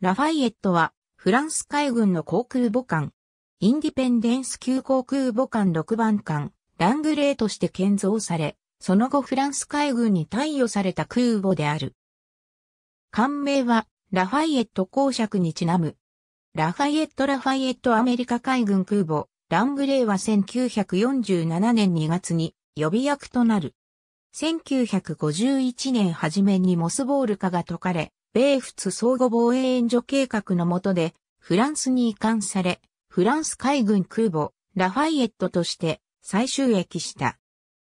ラファイエットは、フランス海軍の航空母艦、インディペンデンス級航空母艦6番艦、ラングレーとして建造され、その後フランス海軍に貸与された空母である。艦名は、ラファイエット公爵にちなむ。ラファイエット・ラファイエットアメリカ海軍空母、ラングレーは1947年2月に予備役となる。1951年初めにモスボール化が解かれ、米仏相互防衛援助計画の下で、フランスに移管され、フランス海軍空母、ラファイエットとして再終駅した。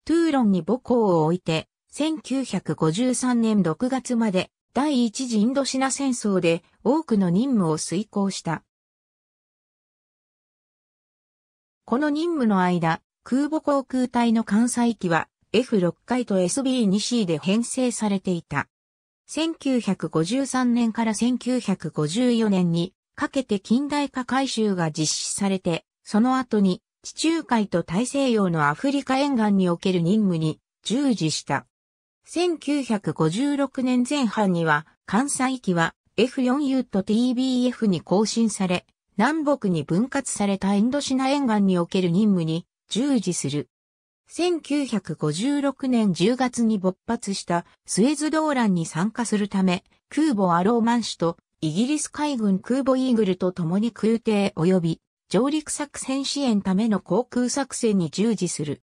トゥーロンに母校を置いて、1953年6月まで第一次インドシナ戦争で多くの任務を遂行した。この任務の間、空母航空隊の艦載機は F6 回と SB2C で編成されていた。1953年から1954年にかけて近代化改修が実施されて、その後に地中海と大西洋のアフリカ沿岸における任務に従事した。1956年前半には関西機は F4U と TBF に更新され、南北に分割されたインドシナ沿岸における任務に従事する。1956年10月に勃発したスエズ動乱に参加するため、空母アローマン氏とイギリス海軍空母イーグルと共に空挺及び上陸作戦支援ための航空作戦に従事する。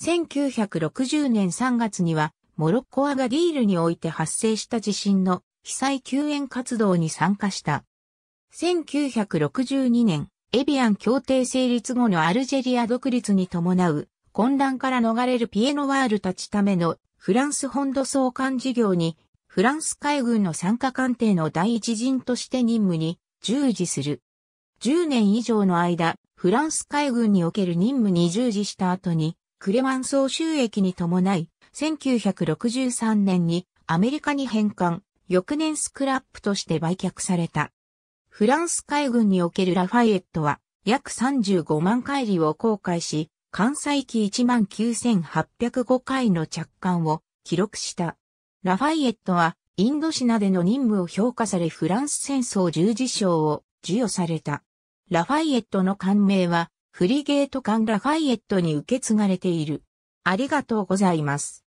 1960年3月にはモロッコアガディールにおいて発生した地震の被災救援活動に参加した。1962年、エビアン協定成立後のアルジェリア独立に伴う混乱から逃れるピエノワールたちためのフランス本土総監事業に、フランス海軍の参加艦艇の第一陣として任務に従事する。10年以上の間、フランス海軍における任務に従事した後に、クレマン総収益に伴い、1963年にアメリカに返還、翌年スクラップとして売却された。フランス海軍におけるラファイエットは、約35万回りを航海し、関西機19,805回の着艦を記録した。ラファイエットはインドシナでの任務を評価されフランス戦争十字章を授与された。ラファイエットの艦名はフリゲート艦ラファイエットに受け継がれている。ありがとうございます。